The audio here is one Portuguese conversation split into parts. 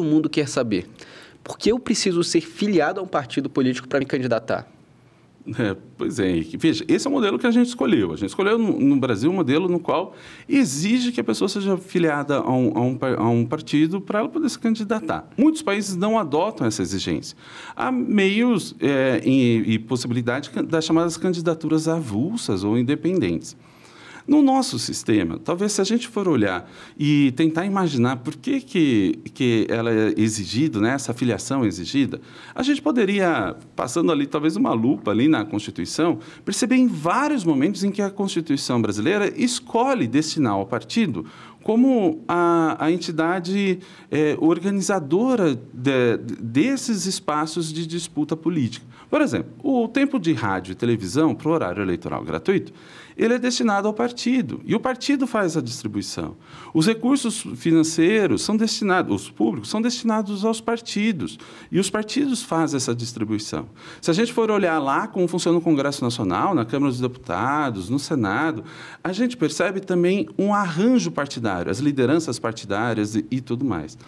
todo mundo quer saber. Por que eu preciso ser filiado a um partido político para me candidatar? É, pois é, Henrique. Veja, esse é o modelo que a gente escolheu. A gente escolheu no, no Brasil um modelo no qual exige que a pessoa seja filiada a um, a um, a um partido para ela poder se candidatar. Muitos países não adotam essa exigência. Há meios é, e, e possibilidade das chamadas candidaturas avulsas ou independentes. No nosso sistema, talvez se a gente for olhar e tentar imaginar por que, que, que ela é exigida, né, essa filiação é exigida, a gente poderia, passando ali talvez uma lupa ali na Constituição, perceber em vários momentos em que a Constituição brasileira escolhe destinar ao partido como a, a entidade é, organizadora de, desses espaços de disputa política. Por exemplo, o tempo de rádio e televisão para o horário eleitoral gratuito, ele é destinado ao partido e o partido faz a distribuição. Os recursos financeiros são destinados, os públicos são destinados aos partidos e os partidos fazem essa distribuição. Se a gente for olhar lá como funciona o Congresso Nacional, na Câmara dos Deputados, no Senado, a gente percebe também um arranjo partidário partidário, as lideranças partidárias e, e tudo mais.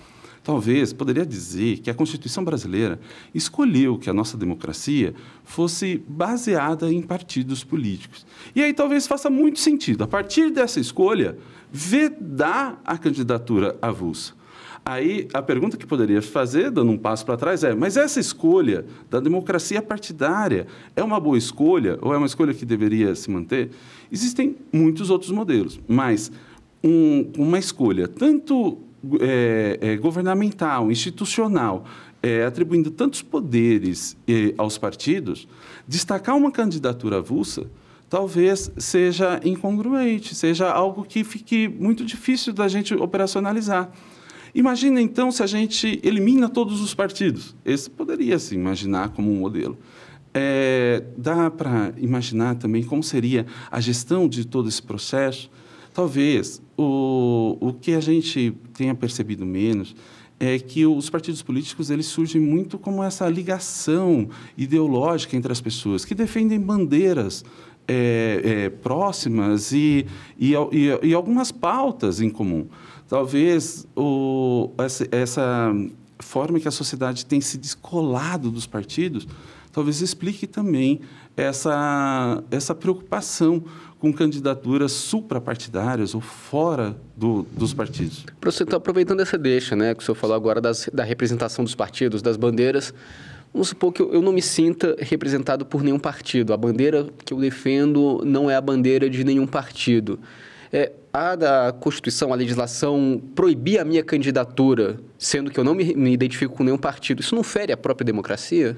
Talvez poderia dizer que a Constituição brasileira escolheu que a nossa democracia fosse baseada em partidos políticos. E aí talvez faça muito sentido, a partir dessa escolha, vedar a candidatura avulsa. Aí a pergunta que poderia fazer, dando um passo para trás, é: mas essa escolha da democracia partidária é uma boa escolha ou é uma escolha que deveria se manter? Existem muitos outros modelos, mas um, uma escolha tanto é, é, governamental, institucional, é, atribuindo tantos poderes é, aos partidos, destacar uma candidatura avulsa talvez seja incongruente, seja algo que fique muito difícil da gente operacionalizar. Imagina então se a gente elimina todos os partidos. Esse poderia se imaginar como um modelo. É, dá para imaginar também como seria a gestão de todo esse processo Talvez o, o que a gente tenha percebido menos é que os partidos políticos eles surgem muito como essa ligação ideológica entre as pessoas que defendem bandeiras é, é, próximas e, e, e, e, algumas pautas em comum. Talvez o, essa, essa forma que a sociedade tem se descolado dos partidos talvez explique também essa, essa preocupação com candidaturas suprapartidárias ou fora do, dos partidos. Professor, então, aproveitando essa deixa, né, que o senhor falou agora das, da representação dos partidos, das bandeiras, vamos supor que eu, eu não me sinta representado por nenhum partido. A bandeira que eu defendo não é a bandeira de nenhum partido. É, a da Constituição, a legislação proibir a minha candidatura, sendo que eu não me, me identifico com nenhum partido, isso não fere a própria democracia?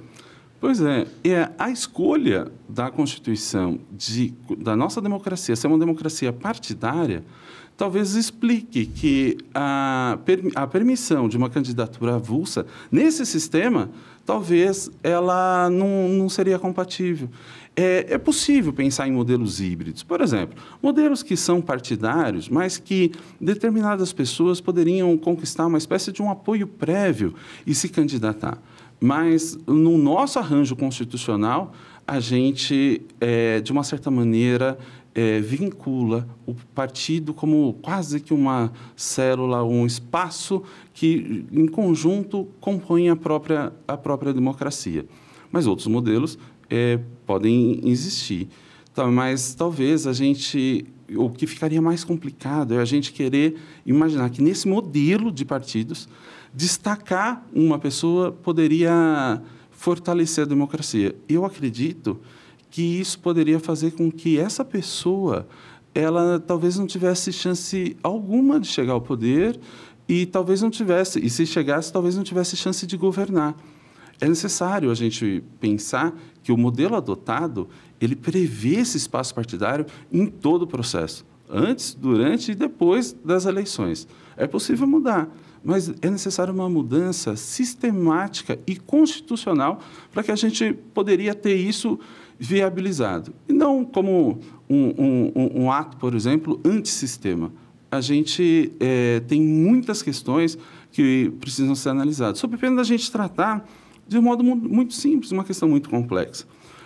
Pois é, é a escolha da Constituição, de, da nossa democracia, ser uma democracia partidária, talvez explique que a, a permissão de uma candidatura avulsa nesse sistema, talvez ela não, não seria compatível. É, é possível pensar em modelos híbridos, por exemplo, modelos que são partidários, mas que determinadas pessoas poderiam conquistar uma espécie de um apoio prévio e se candidatar. Mas no nosso arranjo constitucional, a gente, é, de uma certa maneira, é, vincula o partido como quase que uma célula, um espaço que, em conjunto, compõe a própria, a própria democracia. Mas outros modelos é, podem existir. Tá, mas talvez a gente. O que ficaria mais complicado é a gente querer imaginar que nesse modelo de partidos, destacar uma pessoa poderia fortalecer a democracia. Eu acredito que isso poderia fazer com que essa pessoa ela talvez não tivesse chance alguma de chegar ao poder e talvez não tivesse, e se chegasse, talvez não tivesse chance de governar. É necessário a gente pensar que o modelo adotado ele prevê esse espaço partidário em todo o processo, antes, durante e depois das eleições. É possível mudar, mas é necessária uma mudança sistemática e constitucional para que a gente poderia ter isso viabilizado. E não como um, um, um ato, por exemplo, antissistema. A gente é, tem muitas questões que precisam ser analisadas. Sob pena da gente tratar de um modo muito simples, uma questão muito complexa.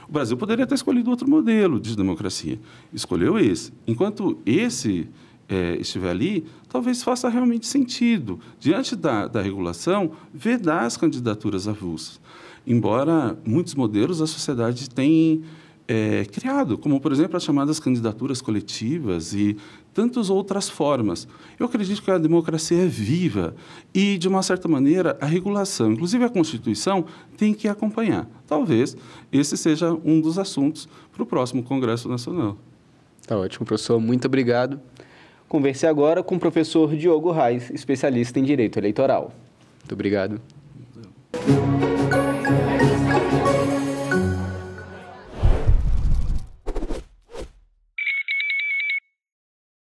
O Brasil poderia ter escolhido outro modelo de democracia, escolheu esse. Enquanto esse é, estiver ali, talvez faça realmente sentido, diante da, da regulação, vedar as candidaturas avulsas. Embora muitos modelos a sociedade tem é, criado, como, por exemplo, as chamadas candidaturas coletivas e tantas outras formas. Eu acredito que a democracia é viva e, de uma certa maneira, a regulação, inclusive a Constituição, tem que acompanhar. Talvez esse seja um dos assuntos para o próximo Congresso Nacional. Tá ótimo, professor. Muito obrigado. Conversei agora com o professor Diogo Reis, especialista em Direito Eleitoral. Muito obrigado. Muito